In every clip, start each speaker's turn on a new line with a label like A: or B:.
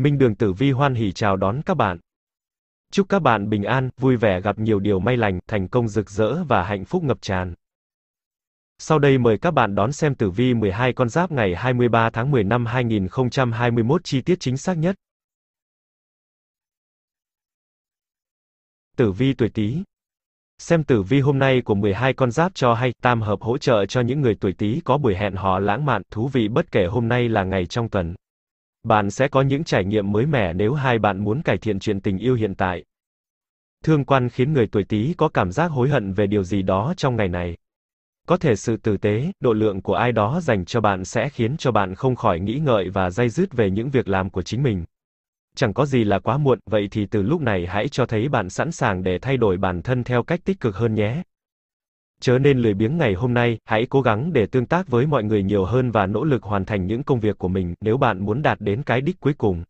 A: Minh Đường Tử Vi hoan hỉ chào đón các bạn. Chúc các bạn bình an, vui vẻ gặp nhiều điều may lành, thành công rực rỡ và hạnh phúc ngập tràn. Sau đây mời các bạn đón xem tử vi 12 con giáp ngày 23 tháng 10 năm 2021 chi tiết chính xác nhất. Tử vi tuổi Tý. Xem tử vi hôm nay của 12 con giáp cho hay, tam hợp hỗ trợ cho những người tuổi Tý có buổi hẹn hò lãng mạn, thú vị bất kể hôm nay là ngày trong tuần. Bạn sẽ có những trải nghiệm mới mẻ nếu hai bạn muốn cải thiện chuyện tình yêu hiện tại. Thương quan khiến người tuổi Tý có cảm giác hối hận về điều gì đó trong ngày này. Có thể sự tử tế, độ lượng của ai đó dành cho bạn sẽ khiến cho bạn không khỏi nghĩ ngợi và day dứt về những việc làm của chính mình. Chẳng có gì là quá muộn, vậy thì từ lúc này hãy cho thấy bạn sẵn sàng để thay đổi bản thân theo cách tích cực hơn nhé chớ nên lười biếng ngày hôm nay, hãy cố gắng để tương tác với mọi người nhiều hơn và nỗ lực hoàn thành những công việc của mình nếu bạn muốn đạt đến cái đích cuối cùng.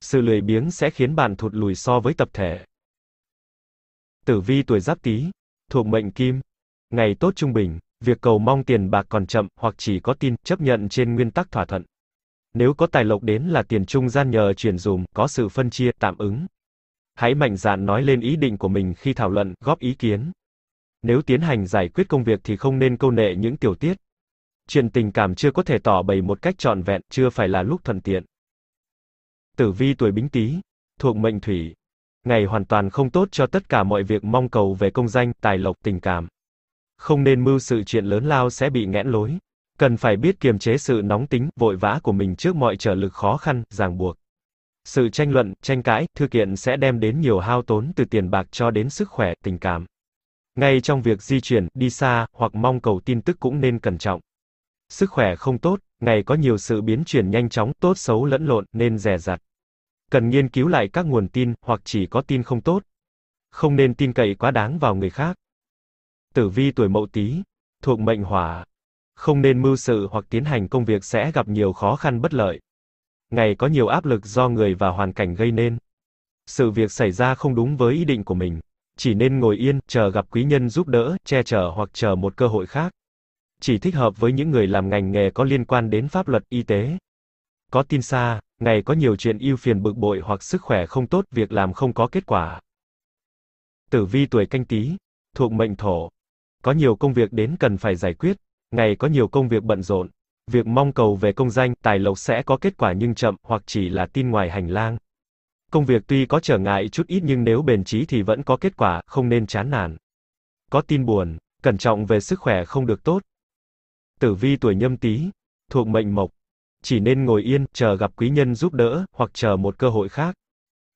A: Sự lười biếng sẽ khiến bạn thụt lùi so với tập thể. Tử vi tuổi Giáp Tý, thuộc mệnh Kim, ngày tốt trung bình, việc cầu mong tiền bạc còn chậm hoặc chỉ có tin chấp nhận trên nguyên tắc thỏa thuận. Nếu có tài lộc đến là tiền trung gian nhờ chuyển dùm, có sự phân chia tạm ứng. Hãy mạnh dạn nói lên ý định của mình khi thảo luận, góp ý kiến. Nếu tiến hành giải quyết công việc thì không nên câu nệ những tiểu tiết. Chuyện tình cảm chưa có thể tỏ bày một cách trọn vẹn, chưa phải là lúc thuận tiện. Tử vi tuổi Bính Tý, thuộc mệnh thủy. Ngày hoàn toàn không tốt cho tất cả mọi việc mong cầu về công danh, tài lộc, tình cảm. Không nên mưu sự chuyện lớn lao sẽ bị nghẽn lối. Cần phải biết kiềm chế sự nóng tính, vội vã của mình trước mọi trở lực khó khăn, ràng buộc. Sự tranh luận, tranh cãi, thư kiện sẽ đem đến nhiều hao tốn từ tiền bạc cho đến sức khỏe, tình cảm. Ngay trong việc di chuyển, đi xa, hoặc mong cầu tin tức cũng nên cẩn trọng. Sức khỏe không tốt, ngày có nhiều sự biến chuyển nhanh chóng, tốt xấu lẫn lộn, nên rẻ rặt. Cần nghiên cứu lại các nguồn tin, hoặc chỉ có tin không tốt. Không nên tin cậy quá đáng vào người khác. Tử vi tuổi mậu tý, thuộc mệnh hỏa. Không nên mưu sự hoặc tiến hành công việc sẽ gặp nhiều khó khăn bất lợi. Ngày có nhiều áp lực do người và hoàn cảnh gây nên. Sự việc xảy ra không đúng với ý định của mình chỉ nên ngồi yên, chờ gặp quý nhân giúp đỡ, che chở hoặc chờ một cơ hội khác. Chỉ thích hợp với những người làm ngành nghề có liên quan đến pháp luật y tế. Có tin xa, ngày có nhiều chuyện yêu phiền bực bội hoặc sức khỏe không tốt, việc làm không có kết quả. Tử vi tuổi canh tí, thuộc mệnh thổ. Có nhiều công việc đến cần phải giải quyết, ngày có nhiều công việc bận rộn. Việc mong cầu về công danh, tài lộc sẽ có kết quả nhưng chậm hoặc chỉ là tin ngoài hành lang. Công việc tuy có trở ngại chút ít nhưng nếu bền chí thì vẫn có kết quả, không nên chán nản. Có tin buồn, cẩn trọng về sức khỏe không được tốt. Tử vi tuổi nhâm tý, thuộc mệnh mộc. Chỉ nên ngồi yên, chờ gặp quý nhân giúp đỡ, hoặc chờ một cơ hội khác.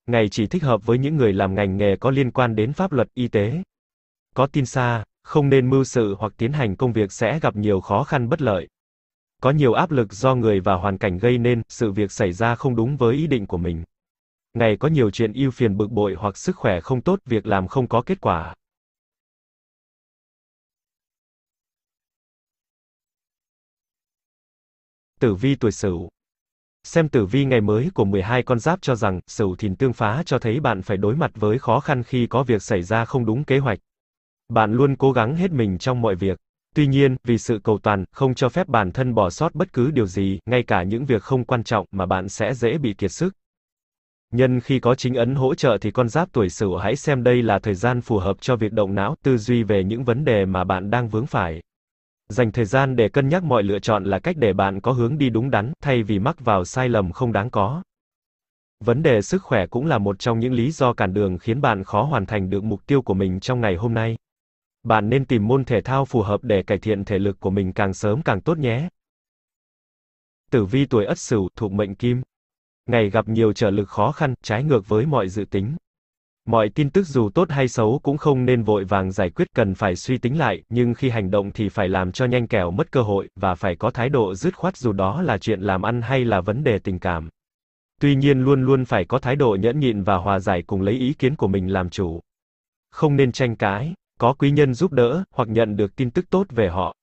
A: Ngày chỉ thích hợp với những người làm ngành nghề có liên quan đến pháp luật, y tế. Có tin xa, không nên mưu sự hoặc tiến hành công việc sẽ gặp nhiều khó khăn bất lợi. Có nhiều áp lực do người và hoàn cảnh gây nên, sự việc xảy ra không đúng với ý định của mình ngày có nhiều chuyện yêu phiền bực bội hoặc sức khỏe không tốt, việc làm không có kết quả. Tử vi tuổi Sửu. Xem tử vi ngày mới của 12 con giáp cho rằng, Sửu Thìn tương phá cho thấy bạn phải đối mặt với khó khăn khi có việc xảy ra không đúng kế hoạch. Bạn luôn cố gắng hết mình trong mọi việc. Tuy nhiên, vì sự cầu toàn, không cho phép bản thân bỏ sót bất cứ điều gì, ngay cả những việc không quan trọng mà bạn sẽ dễ bị kiệt sức. Nhân khi có chính ấn hỗ trợ thì con giáp tuổi Sửu hãy xem đây là thời gian phù hợp cho việc động não, tư duy về những vấn đề mà bạn đang vướng phải. Dành thời gian để cân nhắc mọi lựa chọn là cách để bạn có hướng đi đúng đắn, thay vì mắc vào sai lầm không đáng có. Vấn đề sức khỏe cũng là một trong những lý do cản đường khiến bạn khó hoàn thành được mục tiêu của mình trong ngày hôm nay. Bạn nên tìm môn thể thao phù hợp để cải thiện thể lực của mình càng sớm càng tốt nhé. Tử vi tuổi Ất Sửu thuộc mệnh Kim, ngày gặp nhiều trở lực khó khăn, trái ngược với mọi dự tính. Mọi tin tức dù tốt hay xấu cũng không nên vội vàng giải quyết, cần phải suy tính lại, nhưng khi hành động thì phải làm cho nhanh kẻo mất cơ hội, và phải có thái độ dứt khoát dù đó là chuyện làm ăn hay là vấn đề tình cảm. Tuy nhiên luôn luôn phải có thái độ nhẫn nhịn và hòa giải cùng lấy ý kiến của mình làm chủ. Không nên tranh cãi, có quý nhân giúp đỡ, hoặc nhận được tin tức tốt về họ.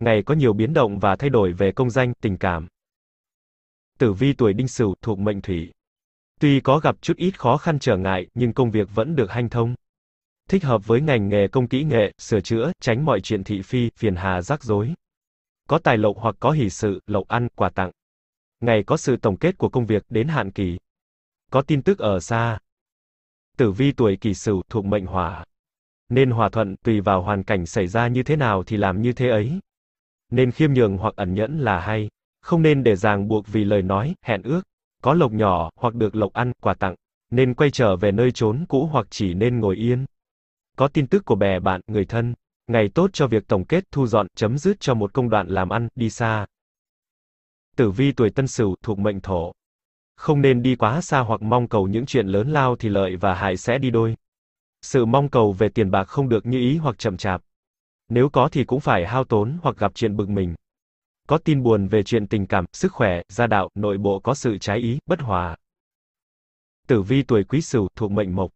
A: Ngày có nhiều biến động và thay đổi về công danh, tình cảm tử vi tuổi đinh sửu thuộc mệnh thủy. Tuy có gặp chút ít khó khăn trở ngại, nhưng công việc vẫn được hanh thông. Thích hợp với ngành nghề công kỹ nghệ, sửa chữa, tránh mọi chuyện thị phi, phiền hà rắc rối. Có tài lộc hoặc có hỷ sự, lộc ăn, quà tặng. Ngày có sự tổng kết của công việc đến hạn kỳ. Có tin tức ở xa. Tử vi tuổi kỷ sửu thuộc mệnh hỏa. Nên hòa thuận, tùy vào hoàn cảnh xảy ra như thế nào thì làm như thế ấy. Nên khiêm nhường hoặc ẩn nhẫn là hay. Không nên để ràng buộc vì lời nói, hẹn ước, có lộc nhỏ hoặc được lộc ăn, quà tặng, nên quay trở về nơi trốn cũ hoặc chỉ nên ngồi yên. Có tin tức của bè bạn, người thân, ngày tốt cho việc tổng kết, thu dọn, chấm dứt cho một công đoạn làm ăn, đi xa. Tử vi tuổi Tân Sửu thuộc mệnh Thổ. Không nên đi quá xa hoặc mong cầu những chuyện lớn lao thì lợi và hại sẽ đi đôi. Sự mong cầu về tiền bạc không được như ý hoặc chậm chạp. Nếu có thì cũng phải hao tốn hoặc gặp chuyện bực mình có tin buồn về chuyện tình cảm, sức khỏe, gia đạo, nội bộ có sự trái ý, bất hòa. Tử vi tuổi quý sửu thuộc mệnh mộc.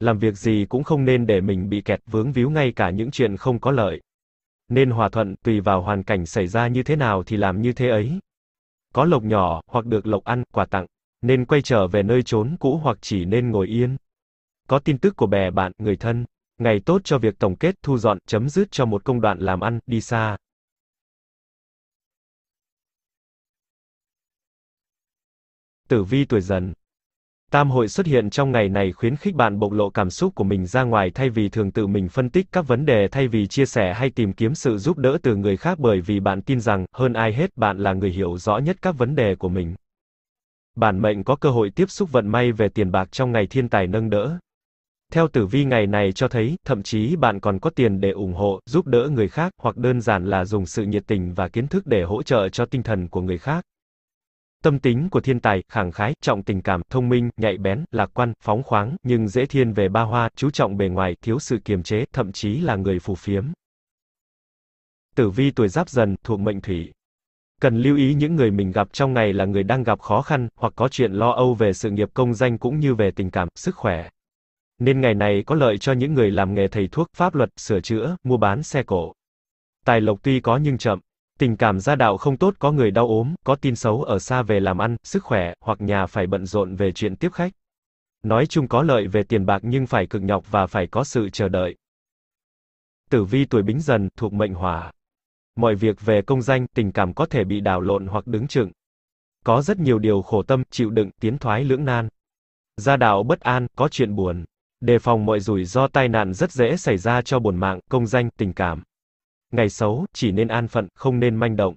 A: Làm việc gì cũng không nên để mình bị kẹt vướng víu ngay cả những chuyện không có lợi. Nên hòa thuận, tùy vào hoàn cảnh xảy ra như thế nào thì làm như thế ấy. Có lộc nhỏ, hoặc được lộc ăn, quà tặng. Nên quay trở về nơi trốn cũ hoặc chỉ nên ngồi yên. Có tin tức của bè bạn, người thân. Ngày tốt cho việc tổng kết, thu dọn, chấm dứt cho một công đoạn làm ăn, đi xa. Tử vi tuổi dần. Tam hội xuất hiện trong ngày này khuyến khích bạn bộc lộ cảm xúc của mình ra ngoài thay vì thường tự mình phân tích các vấn đề thay vì chia sẻ hay tìm kiếm sự giúp đỡ từ người khác bởi vì bạn tin rằng, hơn ai hết, bạn là người hiểu rõ nhất các vấn đề của mình. Bản mệnh có cơ hội tiếp xúc vận may về tiền bạc trong ngày thiên tài nâng đỡ. Theo tử vi ngày này cho thấy, thậm chí bạn còn có tiền để ủng hộ, giúp đỡ người khác, hoặc đơn giản là dùng sự nhiệt tình và kiến thức để hỗ trợ cho tinh thần của người khác. Tâm tính của thiên tài, khẳng khái, trọng tình cảm, thông minh, nhạy bén, lạc quan, phóng khoáng, nhưng dễ thiên về ba hoa, chú trọng bề ngoài, thiếu sự kiềm chế, thậm chí là người phù phiếm. Tử vi tuổi giáp dần, thuộc mệnh thủy. Cần lưu ý những người mình gặp trong ngày là người đang gặp khó khăn, hoặc có chuyện lo âu về sự nghiệp công danh cũng như về tình cảm, sức khỏe. Nên ngày này có lợi cho những người làm nghề thầy thuốc, pháp luật, sửa chữa, mua bán xe cổ. Tài lộc tuy có nhưng chậm. Tình cảm gia đạo không tốt có người đau ốm, có tin xấu ở xa về làm ăn, sức khỏe, hoặc nhà phải bận rộn về chuyện tiếp khách. Nói chung có lợi về tiền bạc nhưng phải cực nhọc và phải có sự chờ đợi. Tử vi tuổi bính dần, thuộc mệnh hỏa. Mọi việc về công danh, tình cảm có thể bị đảo lộn hoặc đứng chừng. Có rất nhiều điều khổ tâm, chịu đựng, tiến thoái lưỡng nan. Gia đạo bất an, có chuyện buồn. Đề phòng mọi rủi ro tai nạn rất dễ xảy ra cho buồn mạng, công danh, tình cảm. Ngày xấu, chỉ nên an phận, không nên manh động.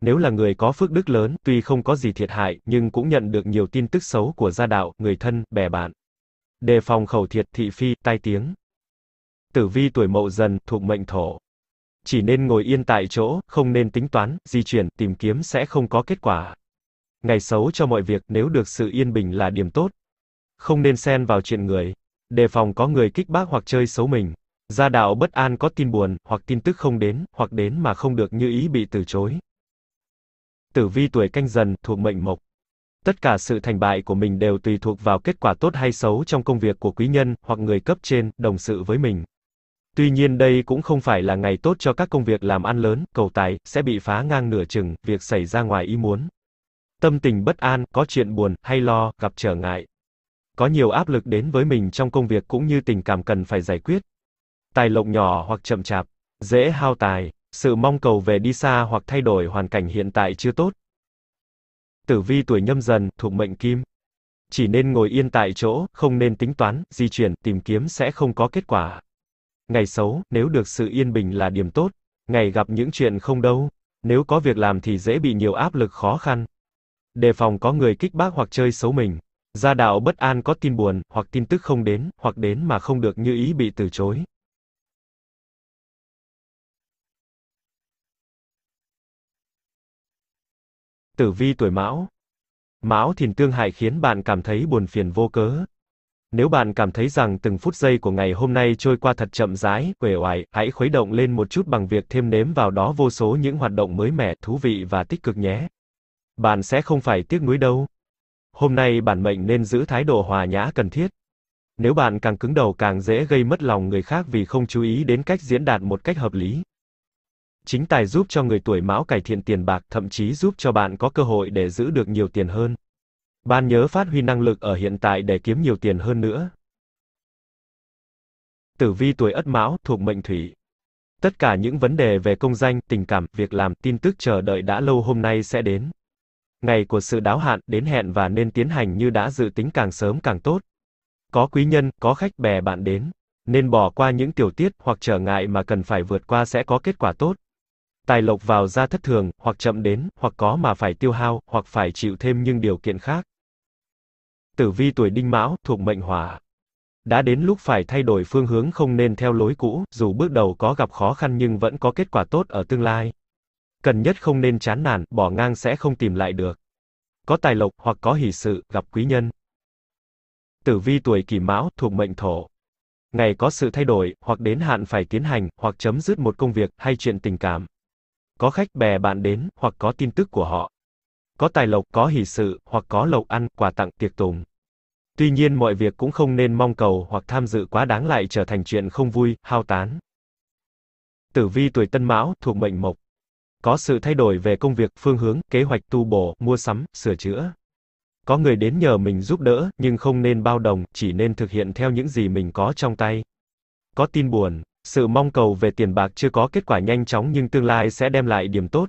A: Nếu là người có phước đức lớn, tuy không có gì thiệt hại, nhưng cũng nhận được nhiều tin tức xấu của gia đạo, người thân, bè bạn. Đề phòng khẩu thiệt, thị phi, tai tiếng. Tử vi tuổi mậu dần, thuộc mệnh thổ. Chỉ nên ngồi yên tại chỗ, không nên tính toán, di chuyển, tìm kiếm sẽ không có kết quả. Ngày xấu cho mọi việc, nếu được sự yên bình là điểm tốt. Không nên xen vào chuyện người. Đề phòng có người kích bác hoặc chơi xấu mình. Gia đạo bất an có tin buồn, hoặc tin tức không đến, hoặc đến mà không được như ý bị từ chối. Tử vi tuổi canh dần, thuộc mệnh mộc. Tất cả sự thành bại của mình đều tùy thuộc vào kết quả tốt hay xấu trong công việc của quý nhân, hoặc người cấp trên, đồng sự với mình. Tuy nhiên đây cũng không phải là ngày tốt cho các công việc làm ăn lớn, cầu tài, sẽ bị phá ngang nửa chừng, việc xảy ra ngoài ý muốn. Tâm tình bất an, có chuyện buồn, hay lo, gặp trở ngại. Có nhiều áp lực đến với mình trong công việc cũng như tình cảm cần phải giải quyết, tài lộc nhỏ hoặc chậm chạp, dễ hao tài, sự mong cầu về đi xa hoặc thay đổi hoàn cảnh hiện tại chưa tốt. Tử vi tuổi nhâm dần, thuộc mệnh kim. Chỉ nên ngồi yên tại chỗ, không nên tính toán, di chuyển, tìm kiếm sẽ không có kết quả. Ngày xấu, nếu được sự yên bình là điểm tốt, ngày gặp những chuyện không đâu, nếu có việc làm thì dễ bị nhiều áp lực khó khăn. Đề phòng có người kích bác hoặc chơi xấu mình. Gia đạo bất an có tin buồn, hoặc tin tức không đến, hoặc đến mà không được như ý bị từ chối. Tử vi tuổi Mão. Mão thìn tương hại khiến bạn cảm thấy buồn phiền vô cớ. Nếu bạn cảm thấy rằng từng phút giây của ngày hôm nay trôi qua thật chậm rãi, uể oải, hãy khuấy động lên một chút bằng việc thêm nếm vào đó vô số những hoạt động mới mẻ, thú vị và tích cực nhé. Bạn sẽ không phải tiếc nuối đâu. Hôm nay bản mệnh nên giữ thái độ hòa nhã cần thiết. Nếu bạn càng cứng đầu càng dễ gây mất lòng người khác vì không chú ý đến cách diễn đạt một cách hợp lý chính tài giúp cho người tuổi mão cải thiện tiền bạc, thậm chí giúp cho bạn có cơ hội để giữ được nhiều tiền hơn. Bạn nhớ phát huy năng lực ở hiện tại để kiếm nhiều tiền hơn nữa. Tử vi tuổi Ất Mão thuộc mệnh Thủy. Tất cả những vấn đề về công danh, tình cảm, việc làm, tin tức chờ đợi đã lâu hôm nay sẽ đến. Ngày của sự đáo hạn đến hẹn và nên tiến hành như đã dự tính càng sớm càng tốt. Có quý nhân, có khách bè bạn đến, nên bỏ qua những tiểu tiết hoặc trở ngại mà cần phải vượt qua sẽ có kết quả tốt. Tài lộc vào ra thất thường, hoặc chậm đến, hoặc có mà phải tiêu hao, hoặc phải chịu thêm những điều kiện khác. Tử vi tuổi đinh mão, thuộc mệnh hỏa. Đã đến lúc phải thay đổi phương hướng không nên theo lối cũ, dù bước đầu có gặp khó khăn nhưng vẫn có kết quả tốt ở tương lai. Cần nhất không nên chán nản, bỏ ngang sẽ không tìm lại được. Có tài lộc, hoặc có hỷ sự, gặp quý nhân. Tử vi tuổi kỷ mão, thuộc mệnh thổ. Ngày có sự thay đổi, hoặc đến hạn phải tiến hành, hoặc chấm dứt một công việc, hay chuyện tình cảm có khách bè bạn đến, hoặc có tin tức của họ. Có tài lộc, có hỷ sự, hoặc có lộc ăn, quà tặng, tiệc tùng. Tuy nhiên mọi việc cũng không nên mong cầu hoặc tham dự quá đáng lại trở thành chuyện không vui, hao tán. Tử vi tuổi Tân Mão thuộc mệnh Mộc. Có sự thay đổi về công việc, phương hướng, kế hoạch tu bổ, mua sắm, sửa chữa. Có người đến nhờ mình giúp đỡ, nhưng không nên bao đồng, chỉ nên thực hiện theo những gì mình có trong tay. Có tin buồn, sự mong cầu về tiền bạc chưa có kết quả nhanh chóng nhưng tương lai sẽ đem lại điểm tốt.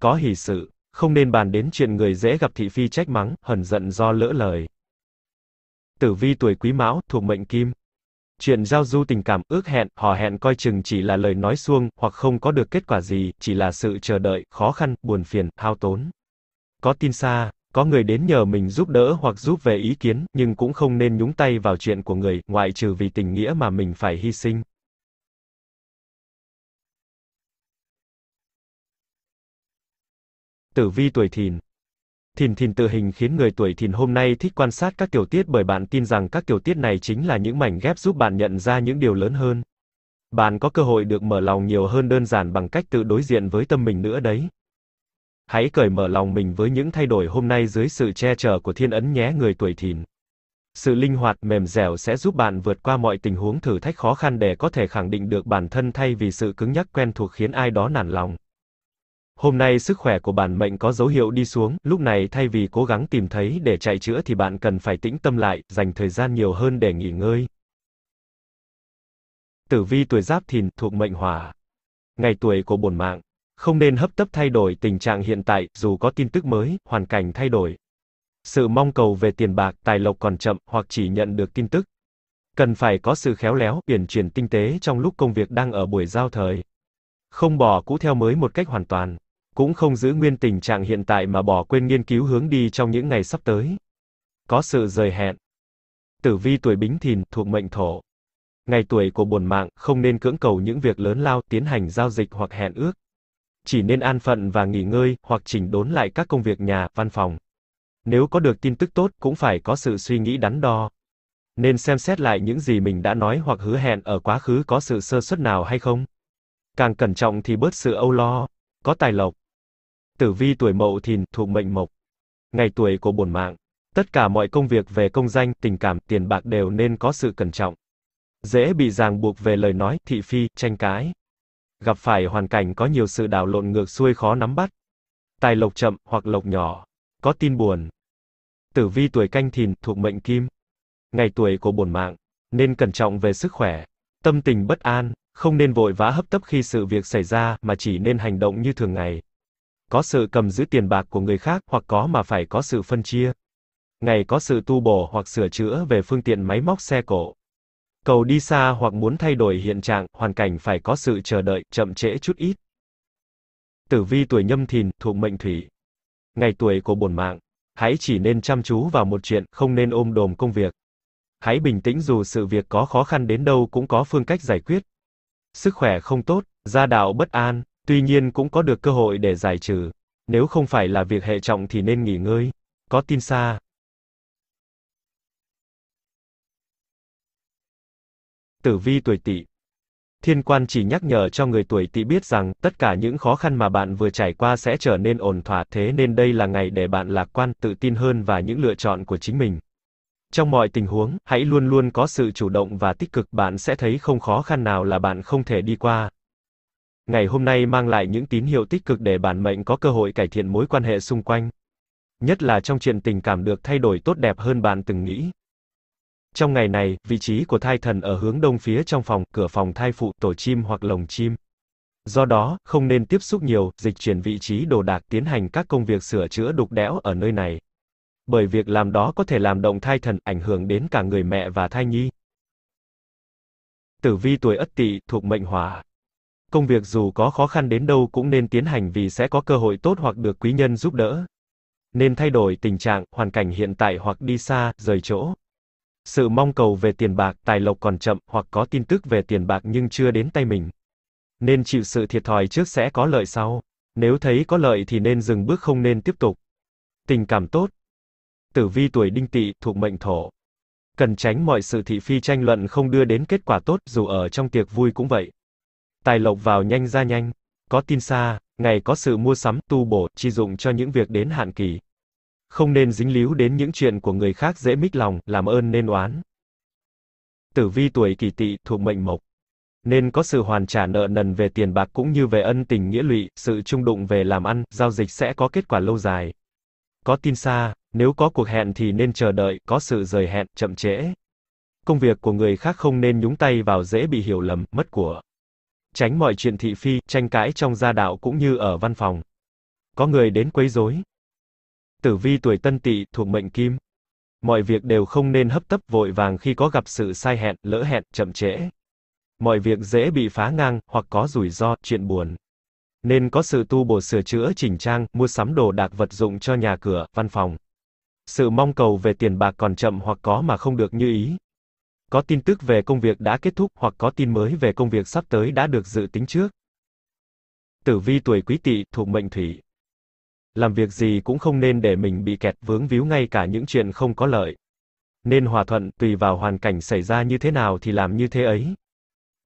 A: Có hỷ sự, không nên bàn đến chuyện người dễ gặp thị phi trách mắng, hờn giận do lỡ lời. Tử vi tuổi Quý Mão, thuộc mệnh Kim. Chuyện giao du tình cảm, ước hẹn, hò hẹn coi chừng chỉ là lời nói suông, hoặc không có được kết quả gì, chỉ là sự chờ đợi, khó khăn, buồn phiền, hao tốn. Có tin xa, có người đến nhờ mình giúp đỡ hoặc giúp về ý kiến, nhưng cũng không nên nhúng tay vào chuyện của người, ngoại trừ vì tình nghĩa mà mình phải hy sinh. Tử vi tuổi thìn Thìn thìn tự hình khiến người tuổi thìn hôm nay thích quan sát các tiểu tiết bởi bạn tin rằng các tiểu tiết này chính là những mảnh ghép giúp bạn nhận ra những điều lớn hơn. Bạn có cơ hội được mở lòng nhiều hơn đơn giản bằng cách tự đối diện với tâm mình nữa đấy. Hãy cởi mở lòng mình với những thay đổi hôm nay dưới sự che chở của thiên ấn nhé người tuổi thìn. Sự linh hoạt, mềm dẻo sẽ giúp bạn vượt qua mọi tình huống thử thách khó khăn để có thể khẳng định được bản thân thay vì sự cứng nhắc quen thuộc khiến ai đó nản lòng. Hôm nay sức khỏe của bản mệnh có dấu hiệu đi xuống, lúc này thay vì cố gắng tìm thấy để chạy chữa thì bạn cần phải tĩnh tâm lại, dành thời gian nhiều hơn để nghỉ ngơi. Tử vi tuổi Giáp Thìn thuộc mệnh Hỏa. Ngày tuổi của bổn mạng, không nên hấp tấp thay đổi tình trạng hiện tại, dù có tin tức mới, hoàn cảnh thay đổi. Sự mong cầu về tiền bạc, tài lộc còn chậm hoặc chỉ nhận được tin tức. Cần phải có sự khéo léo, uyển chuyển tinh tế trong lúc công việc đang ở buổi giao thời. Không bỏ cũ theo mới một cách hoàn toàn cũng không giữ nguyên tình trạng hiện tại mà bỏ quên nghiên cứu hướng đi trong những ngày sắp tới. Có sự rời hẹn. Tử vi tuổi bính thìn thuộc mệnh thổ. Ngày tuổi của bổn mạng, không nên cưỡng cầu những việc lớn lao, tiến hành giao dịch hoặc hẹn ước. Chỉ nên an phận và nghỉ ngơi, hoặc chỉnh đốn lại các công việc nhà, văn phòng. Nếu có được tin tức tốt, cũng phải có sự suy nghĩ đắn đo. Nên xem xét lại những gì mình đã nói hoặc hứa hẹn ở quá khứ có sự sơ suất nào hay không. Càng cẩn trọng thì bớt sự âu lo, có tài lộc, Tử vi tuổi mậu thìn, thuộc mệnh mộc. Ngày tuổi của bổn mạng. Tất cả mọi công việc về công danh, tình cảm, tiền bạc đều nên có sự cẩn trọng. Dễ bị ràng buộc về lời nói, thị phi, tranh cãi. Gặp phải hoàn cảnh có nhiều sự đảo lộn ngược xuôi khó nắm bắt. Tài lộc chậm, hoặc lộc nhỏ. Có tin buồn. Tử vi tuổi canh thìn, thuộc mệnh kim. Ngày tuổi của bổn mạng. Nên cẩn trọng về sức khỏe. Tâm tình bất an, không nên vội vã hấp tấp khi sự việc xảy ra, mà chỉ nên hành động như thường ngày có sự cầm giữ tiền bạc của người khác hoặc có mà phải có sự phân chia. Ngày có sự tu bổ hoặc sửa chữa về phương tiện máy móc xe cộ. Cầu đi xa hoặc muốn thay đổi hiện trạng, hoàn cảnh phải có sự chờ đợi, chậm trễ chút ít. Tử vi tuổi nhâm thìn, thuộc mệnh thủy. Ngày tuổi của bổn mạng. Hãy chỉ nên chăm chú vào một chuyện, không nên ôm đồm công việc. Hãy bình tĩnh dù sự việc có khó khăn đến đâu cũng có phương cách giải quyết. Sức khỏe không tốt, gia đạo bất an, tuy nhiên cũng có được cơ hội để giải trừ. Nếu không phải là việc hệ trọng thì nên nghỉ ngơi. Có tin xa. Tử vi tuổi Tỵ. Thiên quan chỉ nhắc nhở cho người tuổi Tỵ biết rằng tất cả những khó khăn mà bạn vừa trải qua sẽ trở nên ổn thỏa, thế nên đây là ngày để bạn lạc quan, tự tin hơn và những lựa chọn của chính mình. Trong mọi tình huống, hãy luôn luôn có sự chủ động và tích cực, bạn sẽ thấy không khó khăn nào là bạn không thể đi qua ngày hôm nay mang lại những tín hiệu tích cực để bản mệnh có cơ hội cải thiện mối quan hệ xung quanh. Nhất là trong chuyện tình cảm được thay đổi tốt đẹp hơn bạn từng nghĩ. Trong ngày này, vị trí của thai thần ở hướng đông phía trong phòng, cửa phòng thai phụ, tổ chim hoặc lồng chim. Do đó, không nên tiếp xúc nhiều, dịch chuyển vị trí đồ đạc tiến hành các công việc sửa chữa đục đẽo ở nơi này. Bởi việc làm đó có thể làm động thai thần, ảnh hưởng đến cả người mẹ và thai nhi. Tử vi tuổi Ất Tỵ thuộc mệnh Hỏa, công việc dù có khó khăn đến đâu cũng nên tiến hành vì sẽ có cơ hội tốt hoặc được quý nhân giúp đỡ. Nên thay đổi tình trạng, hoàn cảnh hiện tại hoặc đi xa, rời chỗ. Sự mong cầu về tiền bạc, tài lộc còn chậm, hoặc có tin tức về tiền bạc nhưng chưa đến tay mình. Nên chịu sự thiệt thòi trước sẽ có lợi sau. Nếu thấy có lợi thì nên dừng bước không nên tiếp tục. Tình cảm tốt. Tử vi tuổi đinh tỵ thuộc mệnh thổ. Cần tránh mọi sự thị phi tranh luận không đưa đến kết quả tốt, dù ở trong tiệc vui cũng vậy tài lộc vào nhanh ra nhanh, có tin xa, ngày có sự mua sắm, tu bổ, chi dụng cho những việc đến hạn kỳ. Không nên dính líu đến những chuyện của người khác dễ mích lòng, làm ơn nên oán. Tử vi tuổi kỷ tỵ thuộc mệnh mộc, nên có sự hoàn trả nợ nần về tiền bạc cũng như về ân tình nghĩa lụy, sự trung đụng về làm ăn, giao dịch sẽ có kết quả lâu dài. Có tin xa, nếu có cuộc hẹn thì nên chờ đợi, có sự rời hẹn, chậm trễ. Công việc của người khác không nên nhúng tay vào dễ bị hiểu lầm, mất của tránh mọi chuyện thị phi, tranh cãi trong gia đạo cũng như ở văn phòng. Có người đến quấy rối. Tử vi tuổi Tân Tỵ thuộc mệnh Kim. Mọi việc đều không nên hấp tấp vội vàng khi có gặp sự sai hẹn, lỡ hẹn, chậm trễ. Mọi việc dễ bị phá ngang hoặc có rủi ro, chuyện buồn. Nên có sự tu bổ sửa chữa chỉnh trang, mua sắm đồ đạc vật dụng cho nhà cửa, văn phòng. Sự mong cầu về tiền bạc còn chậm hoặc có mà không được như ý, có tin tức về công việc đã kết thúc hoặc có tin mới về công việc sắp tới đã được dự tính trước. Tử vi tuổi quý tỵ thuộc mệnh thủy. Làm việc gì cũng không nên để mình bị kẹt vướng víu ngay cả những chuyện không có lợi. Nên hòa thuận, tùy vào hoàn cảnh xảy ra như thế nào thì làm như thế ấy.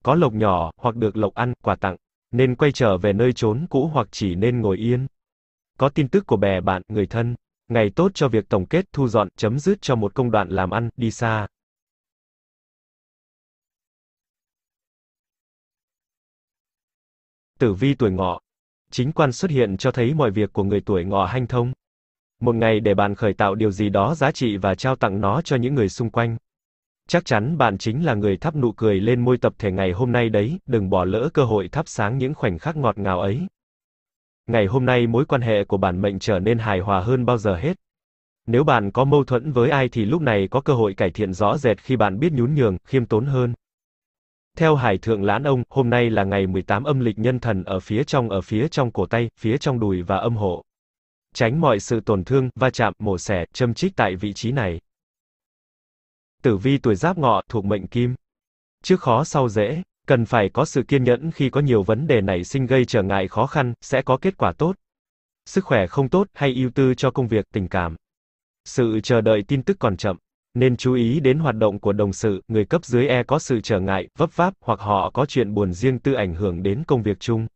A: Có lộc nhỏ, hoặc được lộc ăn, quà tặng. Nên quay trở về nơi trốn cũ hoặc chỉ nên ngồi yên. Có tin tức của bè bạn, người thân. Ngày tốt cho việc tổng kết, thu dọn, chấm dứt cho một công đoạn làm ăn, đi xa. Tử vi tuổi ngọ. Chính quan xuất hiện cho thấy mọi việc của người tuổi ngọ hanh thông. Một ngày để bạn khởi tạo điều gì đó giá trị và trao tặng nó cho những người xung quanh. Chắc chắn bạn chính là người thắp nụ cười lên môi tập thể ngày hôm nay đấy, đừng bỏ lỡ cơ hội thắp sáng những khoảnh khắc ngọt ngào ấy. Ngày hôm nay mối quan hệ của bản mệnh trở nên hài hòa hơn bao giờ hết. Nếu bạn có mâu thuẫn với ai thì lúc này có cơ hội cải thiện rõ rệt khi bạn biết nhún nhường, khiêm tốn hơn. Theo Hải Thượng Lãn Ông, hôm nay là ngày 18 âm lịch nhân thần ở phía trong ở phía trong cổ tay, phía trong đùi và âm hộ. Tránh mọi sự tổn thương, va chạm, mổ xẻ, châm chích tại vị trí này. Tử vi tuổi giáp ngọ, thuộc mệnh kim. Trước khó sau dễ, cần phải có sự kiên nhẫn khi có nhiều vấn đề nảy sinh gây trở ngại khó khăn, sẽ có kết quả tốt. Sức khỏe không tốt hay ưu tư cho công việc, tình cảm. Sự chờ đợi tin tức còn chậm nên chú ý đến hoạt động của đồng sự, người cấp dưới e có sự trở ngại, vấp váp, hoặc họ có chuyện buồn riêng tư ảnh hưởng đến công việc chung.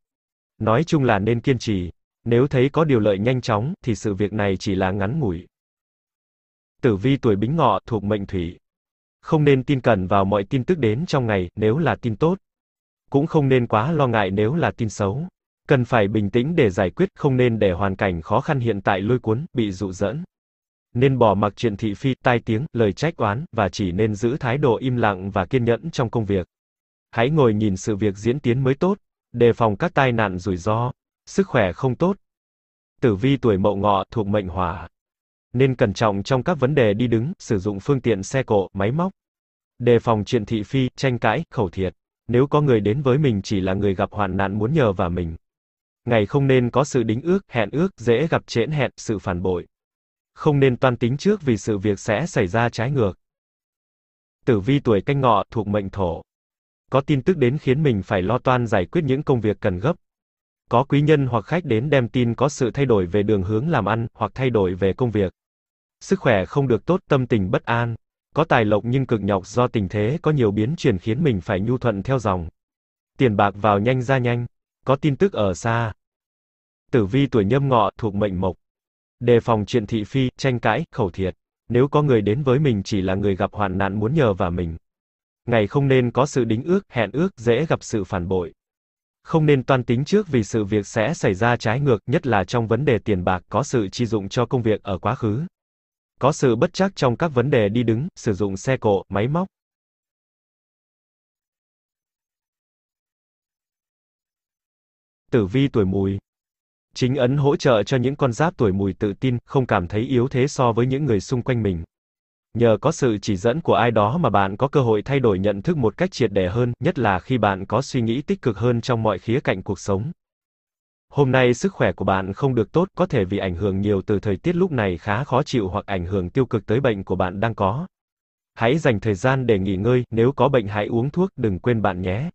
A: Nói chung là nên kiên trì, nếu thấy có điều lợi nhanh chóng, thì sự việc này chỉ là ngắn ngủi. Tử vi tuổi bính ngọ thuộc mệnh thủy. Không nên tin cẩn vào mọi tin tức đến trong ngày, nếu là tin tốt. Cũng không nên quá lo ngại nếu là tin xấu. Cần phải bình tĩnh để giải quyết, không nên để hoàn cảnh khó khăn hiện tại lôi cuốn, bị dụ dẫn nên bỏ mặc chuyện thị phi, tai tiếng, lời trách oán, và chỉ nên giữ thái độ im lặng và kiên nhẫn trong công việc. Hãy ngồi nhìn sự việc diễn tiến mới tốt, đề phòng các tai nạn rủi ro, sức khỏe không tốt. Tử vi tuổi mậu ngọ thuộc mệnh hỏa. Nên cẩn trọng trong các vấn đề đi đứng, sử dụng phương tiện xe cộ, máy móc. Đề phòng chuyện thị phi, tranh cãi, khẩu thiệt. Nếu có người đến với mình chỉ là người gặp hoạn nạn muốn nhờ vào mình. Ngày không nên có sự đính ước, hẹn ước, dễ gặp trễn hẹn, sự phản bội không nên toan tính trước vì sự việc sẽ xảy ra trái ngược. Tử vi tuổi canh ngọ thuộc mệnh thổ. Có tin tức đến khiến mình phải lo toan giải quyết những công việc cần gấp. Có quý nhân hoặc khách đến đem tin có sự thay đổi về đường hướng làm ăn, hoặc thay đổi về công việc. Sức khỏe không được tốt, tâm tình bất an. Có tài lộc nhưng cực nhọc do tình thế có nhiều biến chuyển khiến mình phải nhu thuận theo dòng. Tiền bạc vào nhanh ra nhanh. Có tin tức ở xa. Tử vi tuổi nhâm ngọ thuộc mệnh mộc đề phòng chuyện thị phi, tranh cãi, khẩu thiệt. Nếu có người đến với mình chỉ là người gặp hoạn nạn muốn nhờ vào mình. Ngày không nên có sự đính ước, hẹn ước, dễ gặp sự phản bội. Không nên toan tính trước vì sự việc sẽ xảy ra trái ngược, nhất là trong vấn đề tiền bạc có sự chi dụng cho công việc ở quá khứ. Có sự bất chắc trong các vấn đề đi đứng, sử dụng xe cộ, máy móc. Tử vi tuổi mùi Chính ấn hỗ trợ cho những con giáp tuổi mùi tự tin, không cảm thấy yếu thế so với những người xung quanh mình. Nhờ có sự chỉ dẫn của ai đó mà bạn có cơ hội thay đổi nhận thức một cách triệt để hơn, nhất là khi bạn có suy nghĩ tích cực hơn trong mọi khía cạnh cuộc sống. Hôm nay sức khỏe của bạn không được tốt, có thể vì ảnh hưởng nhiều từ thời tiết lúc này khá khó chịu hoặc ảnh hưởng tiêu cực tới bệnh của bạn đang có. Hãy dành thời gian để nghỉ ngơi, nếu có bệnh hãy uống thuốc, đừng quên bạn nhé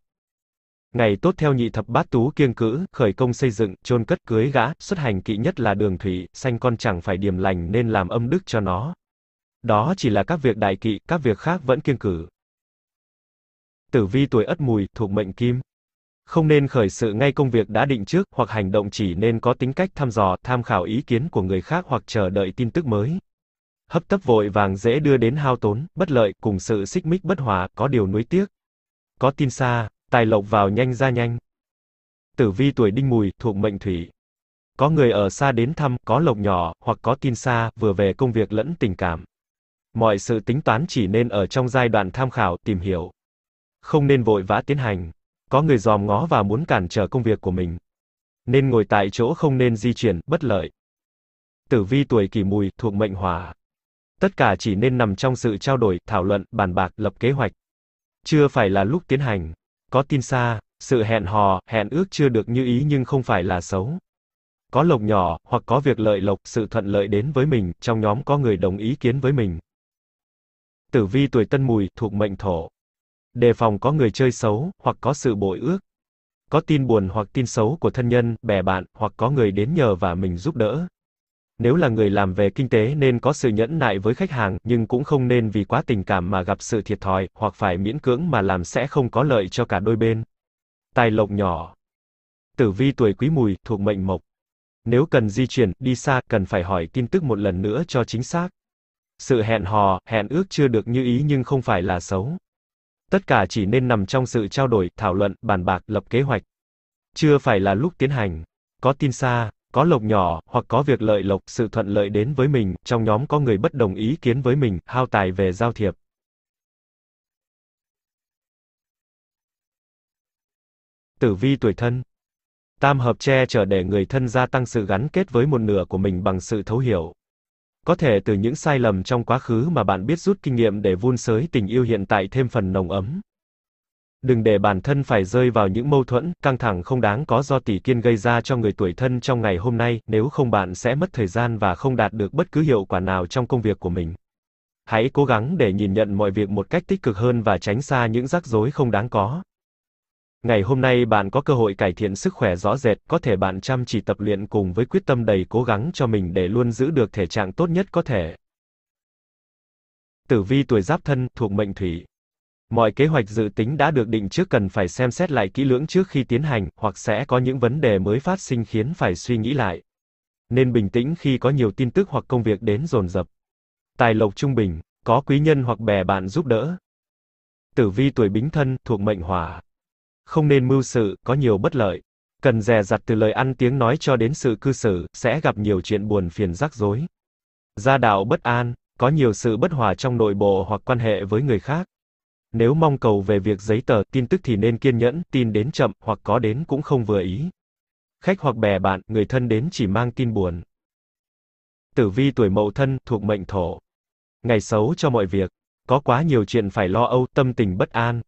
A: ngày tốt theo nhị thập bát tú kiêng cữ, khởi công xây dựng, chôn cất cưới gã, xuất hành kỵ nhất là đường thủy, sanh con chẳng phải điềm lành nên làm âm đức cho nó. Đó chỉ là các việc đại kỵ, các việc khác vẫn kiêng cử. Tử vi tuổi ất mùi, thuộc mệnh kim. Không nên khởi sự ngay công việc đã định trước, hoặc hành động chỉ nên có tính cách thăm dò, tham khảo ý kiến của người khác hoặc chờ đợi tin tức mới. Hấp tấp vội vàng dễ đưa đến hao tốn, bất lợi, cùng sự xích mích bất hòa, có điều nuối tiếc. Có tin xa, Tài lộc vào nhanh ra nhanh. Tử vi tuổi đinh mùi, thuộc mệnh thủy. Có người ở xa đến thăm, có lộc nhỏ, hoặc có tin xa, vừa về công việc lẫn tình cảm. Mọi sự tính toán chỉ nên ở trong giai đoạn tham khảo, tìm hiểu. Không nên vội vã tiến hành. Có người dòm ngó và muốn cản trở công việc của mình. Nên ngồi tại chỗ không nên di chuyển, bất lợi. Tử vi tuổi kỷ mùi, thuộc mệnh hỏa. Tất cả chỉ nên nằm trong sự trao đổi, thảo luận, bàn bạc, lập kế hoạch. Chưa phải là lúc tiến hành. Có tin xa, sự hẹn hò, hẹn ước chưa được như ý nhưng không phải là xấu. Có lộc nhỏ, hoặc có việc lợi lộc, sự thuận lợi đến với mình, trong nhóm có người đồng ý kiến với mình. Tử vi tuổi tân mùi, thuộc mệnh thổ. Đề phòng có người chơi xấu, hoặc có sự bội ước. Có tin buồn hoặc tin xấu của thân nhân, bè bạn, hoặc có người đến nhờ và mình giúp đỡ. Nếu là người làm về kinh tế nên có sự nhẫn nại với khách hàng, nhưng cũng không nên vì quá tình cảm mà gặp sự thiệt thòi, hoặc phải miễn cưỡng mà làm sẽ không có lợi cho cả đôi bên. Tài lộc nhỏ. Tử vi tuổi quý mùi, thuộc mệnh mộc. Nếu cần di chuyển, đi xa, cần phải hỏi tin tức một lần nữa cho chính xác. Sự hẹn hò, hẹn ước chưa được như ý nhưng không phải là xấu. Tất cả chỉ nên nằm trong sự trao đổi, thảo luận, bàn bạc, lập kế hoạch. Chưa phải là lúc tiến hành. Có tin xa, có lộc nhỏ, hoặc có việc lợi lộc, sự thuận lợi đến với mình, trong nhóm có người bất đồng ý kiến với mình, hao tài về giao thiệp.
B: Tử vi tuổi thân
A: Tam hợp che chở để người thân gia tăng sự gắn kết với một nửa của mình bằng sự thấu hiểu. Có thể từ những sai lầm trong quá khứ mà bạn biết rút kinh nghiệm để vun sới tình yêu hiện tại thêm phần nồng ấm. Đừng để bản thân phải rơi vào những mâu thuẫn, căng thẳng không đáng có do tỷ kiên gây ra cho người tuổi thân trong ngày hôm nay, nếu không bạn sẽ mất thời gian và không đạt được bất cứ hiệu quả nào trong công việc của mình. Hãy cố gắng để nhìn nhận mọi việc một cách tích cực hơn và tránh xa những rắc rối không đáng có. Ngày hôm nay bạn có cơ hội cải thiện sức khỏe rõ rệt, có thể bạn chăm chỉ tập luyện cùng với quyết tâm đầy cố gắng cho mình để luôn giữ được thể trạng tốt nhất có thể. Tử vi tuổi Giáp Thân thuộc mệnh Thủy, Mọi kế hoạch dự tính đã được định trước cần phải xem xét lại kỹ lưỡng trước khi tiến hành, hoặc sẽ có những vấn đề mới phát sinh khiến phải suy nghĩ lại. Nên bình tĩnh khi có nhiều tin tức hoặc công việc đến dồn dập. Tài lộc trung bình, có quý nhân hoặc bè bạn giúp đỡ. Tử vi tuổi bính thân, thuộc mệnh hỏa. Không nên mưu sự, có nhiều bất lợi. Cần dè dặt từ lời ăn tiếng nói cho đến sự cư xử, sẽ gặp nhiều chuyện buồn phiền rắc rối. Gia đạo bất an, có nhiều sự bất hòa trong nội bộ hoặc quan hệ với người khác. Nếu mong cầu về việc giấy tờ, tin tức thì nên kiên nhẫn, tin đến chậm, hoặc có đến cũng không vừa ý. Khách hoặc bè bạn, người thân đến chỉ mang tin buồn. Tử vi tuổi mậu thân, thuộc mệnh thổ. Ngày xấu cho mọi việc. Có quá nhiều chuyện phải lo âu, tâm tình bất an.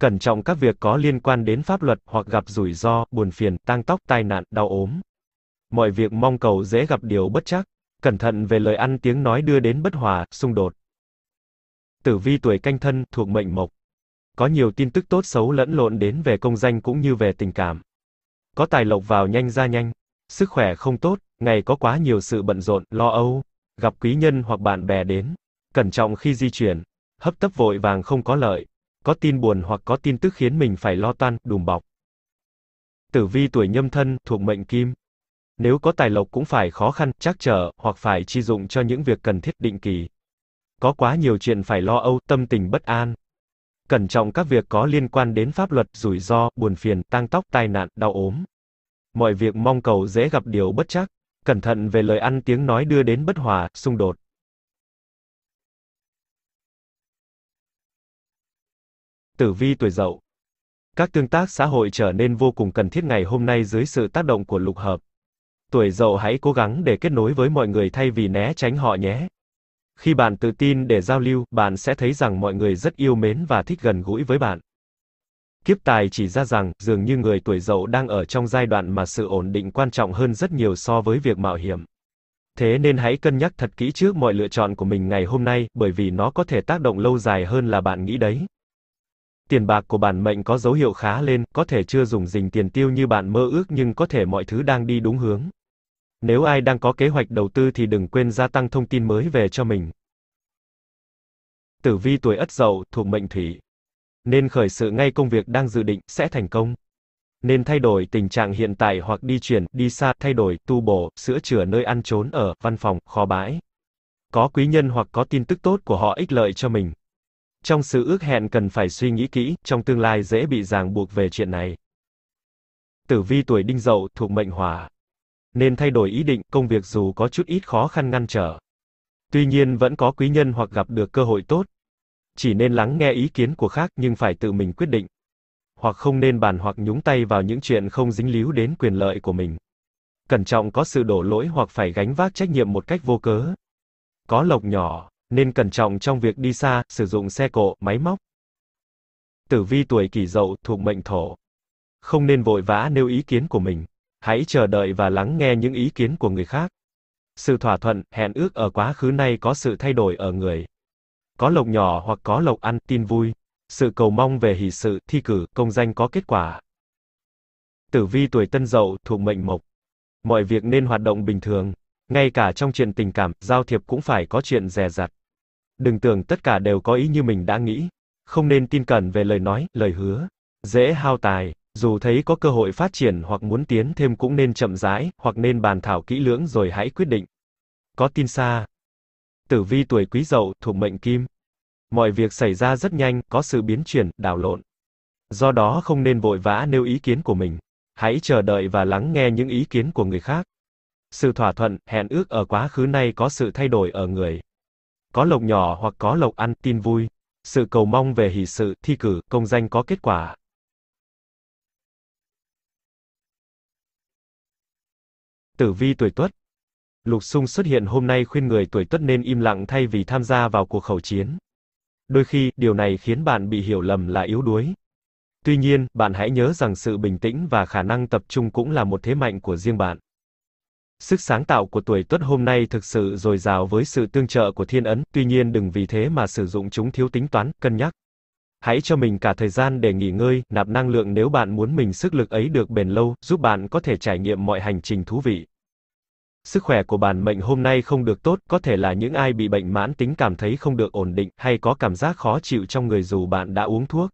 A: Cẩn trọng các việc có liên quan đến pháp luật, hoặc gặp rủi ro, buồn phiền, tang tóc, tai nạn, đau ốm. Mọi việc mong cầu dễ gặp điều bất chắc. Cẩn thận về lời ăn tiếng nói đưa đến bất hòa, xung đột tử vi tuổi canh thân, thuộc mệnh mộc. Có nhiều tin tức tốt xấu lẫn lộn đến về công danh cũng như về tình cảm. Có tài lộc vào nhanh ra nhanh, sức khỏe không tốt, ngày có quá nhiều sự bận rộn, lo âu, gặp quý nhân hoặc bạn bè đến, cẩn trọng khi di chuyển, hấp tấp vội vàng không có lợi, có tin buồn hoặc có tin tức khiến mình phải lo toan, đùm bọc. Tử vi tuổi nhâm thân, thuộc mệnh kim. Nếu có tài lộc cũng phải khó khăn, chắc trở, hoặc phải chi dụng cho những việc cần thiết định kỳ có quá nhiều chuyện phải lo âu, tâm tình bất an. Cẩn trọng các việc có liên quan đến pháp luật, rủi ro, buồn phiền, tang tóc, tai nạn, đau ốm. Mọi việc mong cầu dễ gặp điều bất chắc, cẩn thận về lời ăn tiếng nói đưa đến bất hòa, xung đột. Tử vi tuổi dậu. Các tương tác xã hội trở nên vô cùng cần thiết ngày hôm nay dưới sự tác động của lục hợp. Tuổi dậu hãy cố gắng để kết nối với mọi người thay vì né tránh họ nhé. Khi bạn tự tin để giao lưu, bạn sẽ thấy rằng mọi người rất yêu mến và thích gần gũi với bạn. Kiếp tài chỉ ra rằng, dường như người tuổi dậu đang ở trong giai đoạn mà sự ổn định quan trọng hơn rất nhiều so với việc mạo hiểm. Thế nên hãy cân nhắc thật kỹ trước mọi lựa chọn của mình ngày hôm nay, bởi vì nó có thể tác động lâu dài hơn là bạn nghĩ đấy. Tiền bạc của bản mệnh có dấu hiệu khá lên, có thể chưa dùng dình tiền tiêu như bạn mơ ước nhưng có thể mọi thứ đang đi đúng hướng. Nếu ai đang có kế hoạch đầu tư thì đừng quên gia tăng thông tin mới về cho mình. Tử vi tuổi Ất Dậu thuộc mệnh Thủy, nên khởi sự ngay công việc đang dự định sẽ thành công. Nên thay đổi tình trạng hiện tại hoặc đi chuyển, đi xa, thay đổi, tu bổ, sửa chữa nơi ăn trốn ở, văn phòng, kho bãi. Có quý nhân hoặc có tin tức tốt của họ ích lợi cho mình. Trong sự ước hẹn cần phải suy nghĩ kỹ, trong tương lai dễ bị ràng buộc về chuyện này. Tử vi tuổi Đinh Dậu thuộc mệnh Hỏa, nên thay đổi ý định, công việc dù có chút ít khó khăn ngăn trở. Tuy nhiên vẫn có quý nhân hoặc gặp được cơ hội tốt. Chỉ nên lắng nghe ý kiến của khác nhưng phải tự mình quyết định. Hoặc không nên bàn hoặc nhúng tay vào những chuyện không dính líu đến quyền lợi của mình. Cẩn trọng có sự đổ lỗi hoặc phải gánh vác trách nhiệm một cách vô cớ. Có lộc nhỏ, nên cẩn trọng trong việc đi xa, sử dụng xe cộ, máy móc. Tử vi tuổi kỷ dậu thuộc mệnh thổ. Không nên vội vã nêu ý kiến của mình hãy chờ đợi và lắng nghe những ý kiến của người khác. Sự thỏa thuận, hẹn ước ở quá khứ nay có sự thay đổi ở người. Có lộc nhỏ hoặc có lộc ăn, tin vui. Sự cầu mong về hỷ sự, thi cử, công danh có kết quả. Tử vi tuổi tân dậu, thuộc mệnh mộc. Mọi việc nên hoạt động bình thường. Ngay cả trong chuyện tình cảm, giao thiệp cũng phải có chuyện dè rặt. Đừng tưởng tất cả đều có ý như mình đã nghĩ. Không nên tin cẩn về lời nói, lời hứa. Dễ hao tài. Dù thấy có cơ hội phát triển hoặc muốn tiến thêm cũng nên chậm rãi, hoặc nên bàn thảo kỹ lưỡng rồi hãy quyết định. Có tin xa. Tử vi tuổi quý dậu, thuộc mệnh kim. Mọi việc xảy ra rất nhanh, có sự biến chuyển, đảo lộn. Do đó không nên vội vã nêu ý kiến của mình. Hãy chờ đợi và lắng nghe những ý kiến của người khác. Sự thỏa thuận, hẹn ước ở quá khứ nay có sự thay đổi ở người. Có lộc nhỏ hoặc có lộc ăn, tin vui. Sự cầu mong về hỷ sự, thi cử, công danh có kết quả. Tử vi tuổi Tuất. Lục Sung xuất hiện hôm nay khuyên người tuổi Tuất nên im lặng thay vì tham gia vào cuộc khẩu chiến. Đôi khi, điều này khiến bạn bị hiểu lầm là yếu đuối. Tuy nhiên, bạn hãy nhớ rằng sự bình tĩnh và khả năng tập trung cũng là một thế mạnh của riêng bạn. Sức sáng tạo của tuổi Tuất hôm nay thực sự dồi dào với sự tương trợ của thiên ấn, tuy nhiên đừng vì thế mà sử dụng chúng thiếu tính toán, cân nhắc. Hãy cho mình cả thời gian để nghỉ ngơi, nạp năng lượng nếu bạn muốn mình sức lực ấy được bền lâu, giúp bạn có thể trải nghiệm mọi hành trình thú vị. Sức khỏe của bản mệnh hôm nay không được tốt, có thể là những ai bị bệnh mãn tính cảm thấy không được ổn định hay có cảm giác khó chịu trong người dù bạn đã uống thuốc.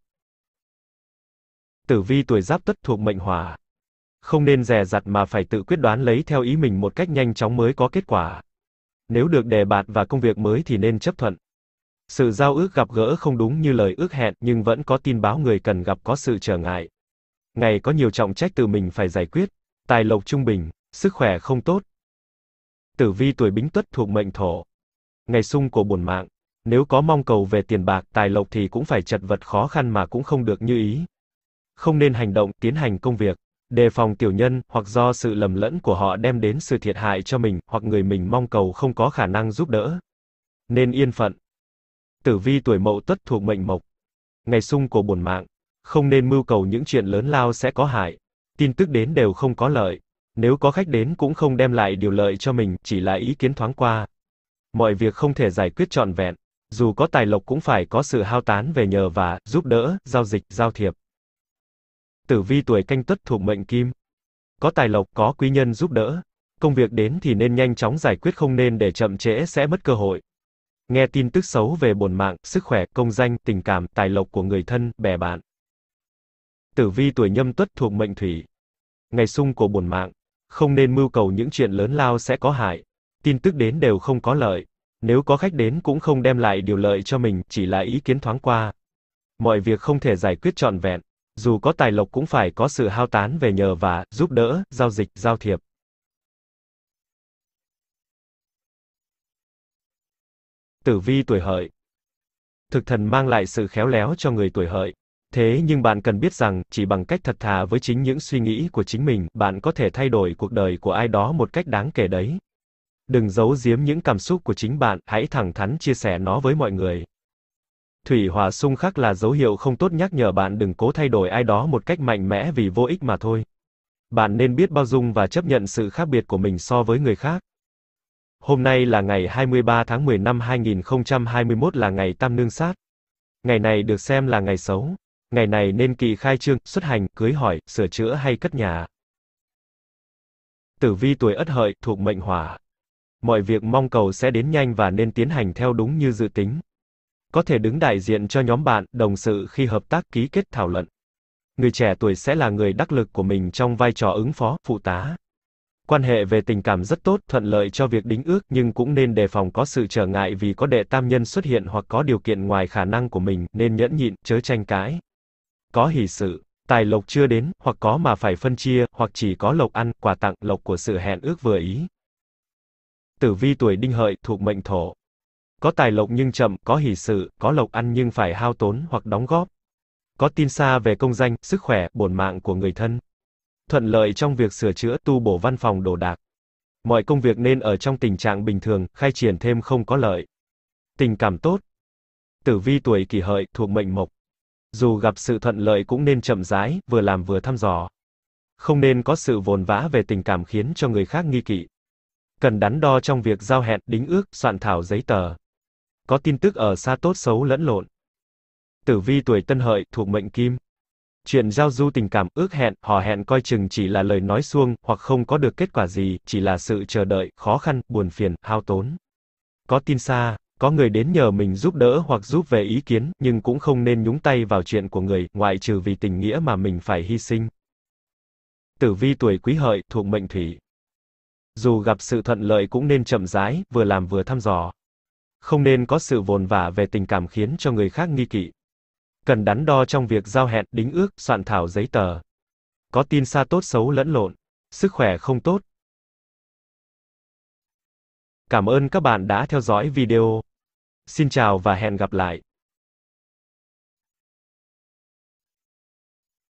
A: Tử vi tuổi Giáp tất thuộc mệnh Hỏa. Không nên dè dặt mà phải tự quyết đoán lấy theo ý mình một cách nhanh chóng mới có kết quả. Nếu được đề bạt và công việc mới thì nên chấp thuận. Sự giao ước gặp gỡ không đúng như lời ước hẹn, nhưng vẫn có tin báo người cần gặp có sự trở ngại. Ngày có nhiều trọng trách từ mình phải giải quyết, tài lộc trung bình, sức khỏe không tốt. Tử vi tuổi bính tuất thuộc mệnh thổ. Ngày sung của bổn mạng, nếu có mong cầu về tiền bạc, tài lộc thì cũng phải chật vật khó khăn mà cũng không được như ý. Không nên hành động, tiến hành công việc, đề phòng tiểu nhân, hoặc do sự lầm lẫn của họ đem đến sự thiệt hại cho mình, hoặc người mình mong cầu không có khả năng giúp đỡ. Nên yên phận, Tử vi tuổi mậu tuất thuộc mệnh mộc. Ngày sung của bổn mạng. Không nên mưu cầu những chuyện lớn lao sẽ có hại. Tin tức đến đều không có lợi. Nếu có khách đến cũng không đem lại điều lợi cho mình, chỉ là ý kiến thoáng qua. Mọi việc không thể giải quyết trọn vẹn. Dù có tài lộc cũng phải có sự hao tán về nhờ và, giúp đỡ, giao dịch, giao thiệp. Tử vi tuổi canh tuất thuộc mệnh kim. Có tài lộc, có quý nhân giúp đỡ. Công việc đến thì nên nhanh chóng giải quyết không nên để chậm trễ sẽ mất cơ hội. Nghe tin tức xấu về bổn mạng, sức khỏe, công danh, tình cảm, tài lộc của người thân, bè bạn. Tử vi tuổi nhâm tuất thuộc mệnh thủy. Ngày sung của bổn mạng. Không nên mưu cầu những chuyện lớn lao sẽ có hại. Tin tức đến đều không có lợi. Nếu có khách đến cũng không đem lại điều lợi cho mình, chỉ là ý kiến thoáng qua. Mọi việc không thể giải quyết trọn vẹn. Dù có tài lộc cũng phải có sự hao tán về nhờ và, giúp đỡ, giao dịch, giao thiệp. tử vi tuổi hợi. Thực thần mang lại sự khéo léo cho người tuổi hợi. Thế nhưng bạn cần biết rằng, chỉ bằng cách thật thà với chính những suy nghĩ của chính mình, bạn có thể thay đổi cuộc đời của ai đó một cách đáng kể đấy. Đừng giấu giếm những cảm xúc của chính bạn, hãy thẳng thắn chia sẻ nó với mọi người. Thủy hỏa xung khắc là dấu hiệu không tốt nhắc nhở bạn đừng cố thay đổi ai đó một cách mạnh mẽ vì vô ích mà thôi. Bạn nên biết bao dung và chấp nhận sự khác biệt của mình so với người khác. Hôm nay là ngày 23 tháng 10 năm 2021 là ngày Tam Nương Sát. Ngày này được xem là ngày xấu. Ngày này nên kỵ khai trương, xuất hành, cưới hỏi, sửa chữa hay cất nhà. Tử vi tuổi Ất Hợi thuộc mệnh Hỏa. Mọi việc mong cầu sẽ đến nhanh và nên tiến hành theo đúng như dự tính. Có thể đứng đại diện cho nhóm bạn, đồng sự khi hợp tác ký kết thảo luận. Người trẻ tuổi sẽ là người đắc lực của mình trong vai trò ứng phó, phụ tá quan hệ về tình cảm rất tốt, thuận lợi cho việc đính ước, nhưng cũng nên đề phòng có sự trở ngại vì có đệ tam nhân xuất hiện hoặc có điều kiện ngoài khả năng của mình, nên nhẫn nhịn, chớ tranh cãi. Có hỷ sự, tài lộc chưa đến, hoặc có mà phải phân chia, hoặc chỉ có lộc ăn, quà tặng, lộc của sự hẹn ước vừa ý. Tử vi tuổi đinh hợi, thuộc mệnh thổ. Có tài lộc nhưng chậm, có hỷ sự, có lộc ăn nhưng phải hao tốn hoặc đóng góp. Có tin xa về công danh, sức khỏe, bổn mạng của người thân thuận lợi trong việc sửa chữa, tu bổ văn phòng đồ đạc. Mọi công việc nên ở trong tình trạng bình thường, khai triển thêm không có lợi. Tình cảm tốt. Tử vi tuổi kỷ hợi, thuộc mệnh mộc. Dù gặp sự thuận lợi cũng nên chậm rãi, vừa làm vừa thăm dò. Không nên có sự vồn vã về tình cảm khiến cho người khác nghi kỵ. Cần đắn đo trong việc giao hẹn, đính ước, soạn thảo giấy tờ. Có tin tức ở xa tốt xấu lẫn lộn. Tử vi tuổi tân hợi, thuộc mệnh kim. Chuyện giao du tình cảm, ước hẹn, hò hẹn coi chừng chỉ là lời nói suông, hoặc không có được kết quả gì, chỉ là sự chờ đợi, khó khăn, buồn phiền, hao tốn. Có tin xa, có người đến nhờ mình giúp đỡ hoặc giúp về ý kiến, nhưng cũng không nên nhúng tay vào chuyện của người, ngoại trừ vì tình nghĩa mà mình phải hy sinh. Tử vi tuổi quý hợi, thuộc mệnh thủy. Dù gặp sự thuận lợi cũng nên chậm rãi, vừa làm vừa thăm dò. Không nên có sự vồn vả về tình cảm khiến cho người khác nghi kỵ, Cần đắn đo trong việc giao hẹn, đính ước, soạn thảo giấy tờ. Có tin xa tốt xấu lẫn lộn. Sức khỏe không tốt. Cảm ơn các bạn đã theo
B: dõi video. Xin chào và hẹn gặp lại.